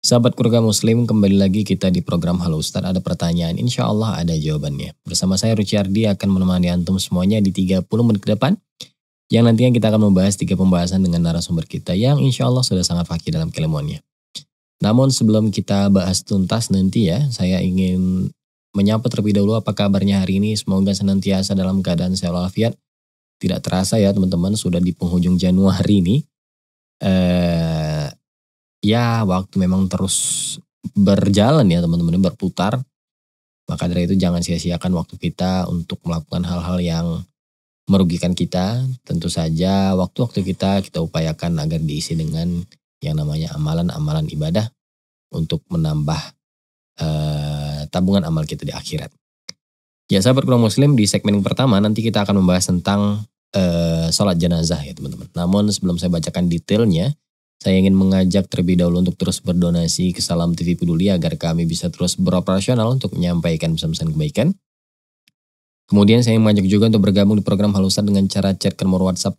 Sahabat keluarga muslim, kembali lagi kita di program Halo Ustadz. Ada pertanyaan, insya Allah ada jawabannya. Bersama saya Rucardi akan menemani Antum semuanya di 30 menit ke depan. Yang nantinya kita akan membahas tiga pembahasan dengan narasumber kita yang insya Allah sudah sangat fakir dalam keilmuannya. Namun sebelum kita bahas tuntas nanti ya, saya ingin menyapa terlebih dahulu apa kabarnya hari ini. Semoga senantiasa dalam keadaan sehat walafiat. Tidak terasa ya teman-teman, sudah di penghujung Januari ini. Eh, ya waktu memang terus berjalan ya teman-teman berputar maka dari itu jangan sia-siakan waktu kita untuk melakukan hal-hal yang merugikan kita tentu saja waktu-waktu kita kita upayakan agar diisi dengan yang namanya amalan-amalan ibadah untuk menambah eh, tabungan amal kita di akhirat ya sahabat kurang muslim di segmen yang pertama nanti kita akan membahas tentang eh, sholat jenazah ya teman-teman namun sebelum saya bacakan detailnya saya ingin mengajak terlebih dahulu untuk terus berdonasi ke Salam TV Peduli agar kami bisa terus beroperasional untuk menyampaikan pesan-pesan kebaikan. Kemudian saya mengajak juga untuk bergabung di program Halusan dengan cara chat ke nomor WhatsApp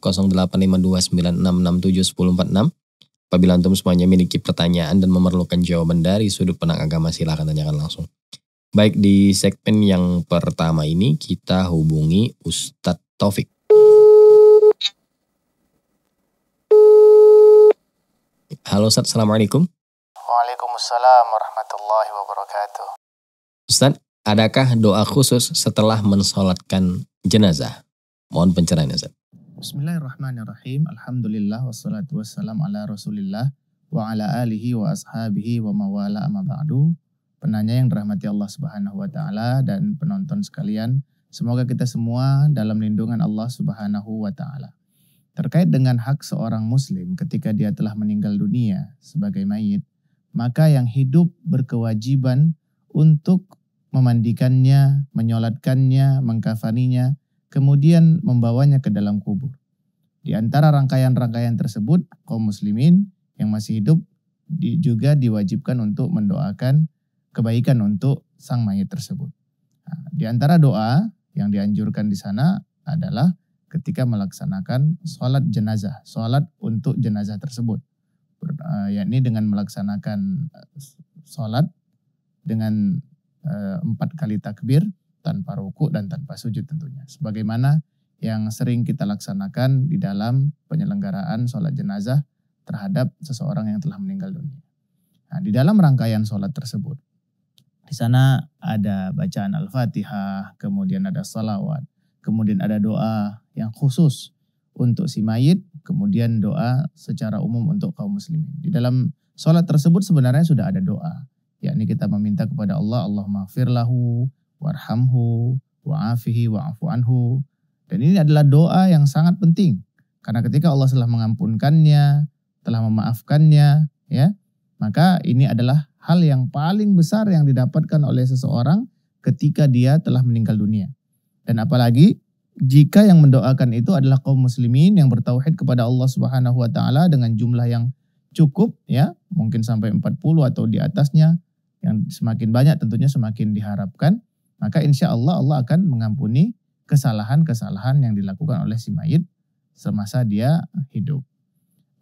085296671046. Apabila antum semuanya memiliki pertanyaan dan memerlukan jawaban dari sudut pandang agama silahkan tanyakan langsung. Baik di segmen yang pertama ini kita hubungi Ustadz Taufik. Halo Ustaz, Assalamualaikum. Waalaikumsalam warahmatullahi wabarakatuh. Ustaz, adakah doa khusus setelah mensolatkan jenazah? Mohon pencerahan Ustaz. Bismillahirrahmanirrahim. Alhamdulillah wassalatu wassalam ala rasulillah wa ala alihi wa ashabihi wa mawala amma ba'du. Penanya yang dirahmati Allah Subhanahu wa taala dan penonton sekalian, semoga kita semua dalam lindungan Allah Subhanahu wa taala. Terkait dengan hak seorang muslim ketika dia telah meninggal dunia sebagai mayit, maka yang hidup berkewajiban untuk memandikannya, menyolatkannya, mengkafaninya, kemudian membawanya ke dalam kubur. Di antara rangkaian-rangkaian tersebut, kaum muslimin yang masih hidup juga diwajibkan untuk mendoakan kebaikan untuk sang mayit tersebut. Nah, di antara doa yang dianjurkan di sana adalah ketika melaksanakan sholat jenazah, sholat untuk jenazah tersebut, eh, yakni dengan melaksanakan eh, sholat dengan eh, empat kali takbir tanpa ruku dan tanpa sujud tentunya. Sebagaimana yang sering kita laksanakan di dalam penyelenggaraan sholat jenazah terhadap seseorang yang telah meninggal dunia. Nah, di dalam rangkaian sholat tersebut, di sana ada bacaan Al-Fatihah, kemudian ada salawat, kemudian ada doa yang khusus untuk si mayit, kemudian doa secara umum untuk kaum muslimin. Di dalam sholat tersebut sebenarnya sudah ada doa, yakni kita meminta kepada Allah, Allah maafirlahu, warhamhu, wa'afihi, waafuanhu. Dan ini adalah doa yang sangat penting. Karena ketika Allah telah mengampunkannya, telah memaafkannya, ya, maka ini adalah hal yang paling besar yang didapatkan oleh seseorang ketika dia telah meninggal dunia. Dan apalagi jika yang mendoakan itu adalah kaum muslimin yang bertauhid kepada Allah Subhanahu wa taala dengan jumlah yang cukup ya, mungkin sampai 40 atau di atasnya yang semakin banyak tentunya semakin diharapkan, maka insya Allah Allah akan mengampuni kesalahan-kesalahan yang dilakukan oleh si mayit semasa dia hidup.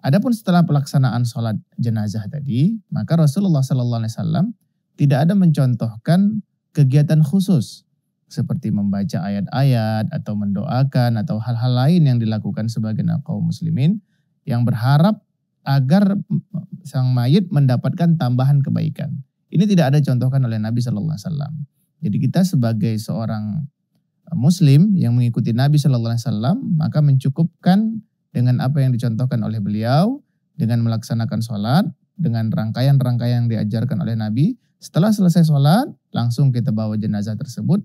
Adapun setelah pelaksanaan sholat jenazah tadi, maka Rasulullah SAW tidak ada mencontohkan kegiatan khusus seperti membaca ayat-ayat atau mendoakan atau hal-hal lain yang dilakukan sebagai kaum muslimin yang berharap agar sang mayit mendapatkan tambahan kebaikan. Ini tidak ada contohkan oleh Nabi Shallallahu Alaihi Wasallam. Jadi kita sebagai seorang eh, Muslim yang mengikuti Nabi Shallallahu Alaihi Wasallam maka mencukupkan dengan apa yang dicontohkan oleh beliau dengan melaksanakan sholat dengan rangkaian-rangkaian yang diajarkan oleh Nabi. Setelah selesai sholat, langsung kita bawa jenazah tersebut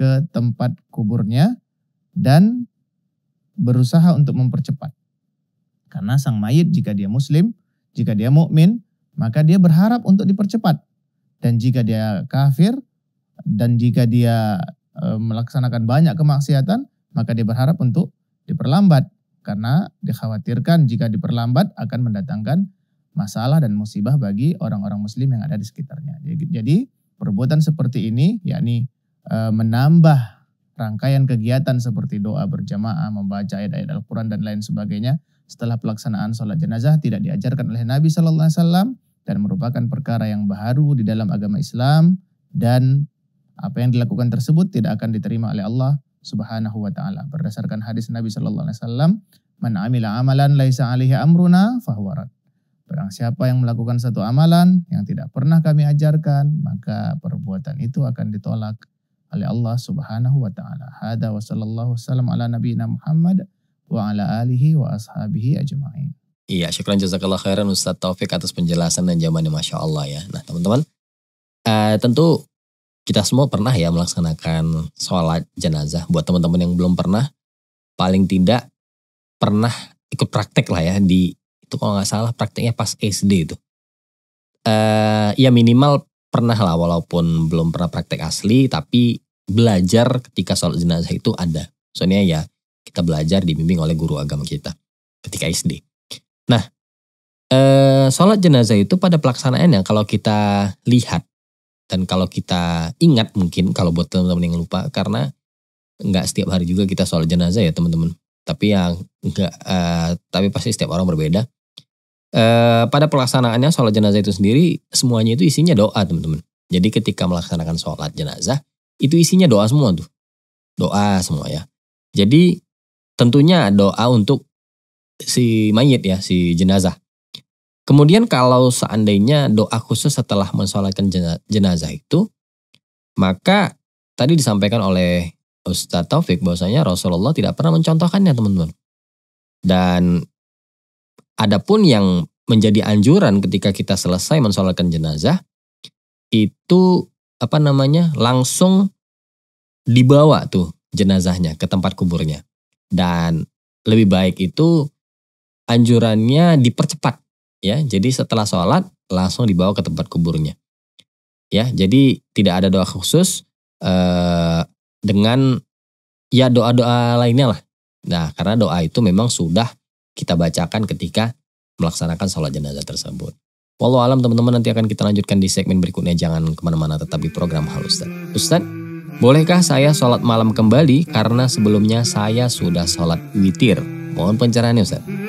ke tempat kuburnya dan berusaha untuk mempercepat. Karena sang mayit jika dia muslim, jika dia mukmin, maka dia berharap untuk dipercepat. Dan jika dia kafir dan jika dia e, melaksanakan banyak kemaksiatan, maka dia berharap untuk diperlambat karena dikhawatirkan jika diperlambat akan mendatangkan masalah dan musibah bagi orang-orang muslim yang ada di sekitarnya. Jadi perbuatan seperti ini yakni Eh, menambah rangkaian kegiatan seperti doa berjamaah, membaca ayat-ayat Al-Quran dan lain sebagainya setelah pelaksanaan sholat jenazah tidak diajarkan oleh Nabi Shallallahu Alaihi Wasallam dan merupakan perkara yang baru di dalam agama Islam dan apa yang dilakukan tersebut tidak akan diterima oleh Allah Subhanahu wa taala. Berdasarkan hadis Nabi sallallahu alaihi wasallam, "Man amila amalan laisa alihi amruna fahwarat Barang siapa yang melakukan satu amalan yang tidak pernah kami ajarkan, maka perbuatan itu akan ditolak oleh Allah Subhanahu wa taala. Hada wa sallallahu wasallam ala nabiyina Muhammad wa ala alihi wa ashabihi ajmain. Iya, syukran jazakallah khairan Ustaz Taufik atas penjelasan dan jawabannya Masya Allah ya. Nah teman-teman, eh, tentu kita semua pernah ya melaksanakan sholat jenazah. Buat teman-teman yang belum pernah, paling tidak pernah ikut praktek lah ya di itu kalau nggak salah prakteknya pas SD itu. Eh, ya minimal pernah lah walaupun belum pernah praktek asli tapi belajar ketika sholat jenazah itu ada. Soalnya ya kita belajar dibimbing oleh guru agama kita ketika SD. Nah, eh, sholat jenazah itu pada pelaksanaannya kalau kita lihat dan kalau kita ingat mungkin kalau buat teman-teman yang lupa karena nggak setiap hari juga kita sholat jenazah ya teman-teman. Tapi yang nggak, eh, tapi pasti setiap orang berbeda. Eh, pada pelaksanaannya sholat jenazah itu sendiri semuanya itu isinya doa teman-teman. Jadi ketika melaksanakan sholat jenazah itu isinya doa semua tuh. Doa semua ya. Jadi tentunya doa untuk si mayit ya, si jenazah. Kemudian kalau seandainya doa khusus setelah mensolatkan jenazah itu, maka tadi disampaikan oleh Ustaz Taufik bahwasanya Rasulullah tidak pernah mencontohkannya teman-teman. Dan Adapun yang menjadi anjuran ketika kita selesai mensolatkan jenazah itu apa namanya langsung dibawa tuh jenazahnya ke tempat kuburnya dan lebih baik itu anjurannya dipercepat ya jadi setelah sholat langsung dibawa ke tempat kuburnya ya jadi tidak ada doa khusus eh, dengan ya doa doa lainnya lah nah karena doa itu memang sudah kita bacakan ketika melaksanakan sholat jenazah tersebut. Walau alam teman-teman nanti akan kita lanjutkan di segmen berikutnya. Jangan kemana-mana tetap di program Hal Ustaz. Ustaz, bolehkah saya sholat malam kembali karena sebelumnya saya sudah sholat witir? Mohon pencerahannya Ustaz.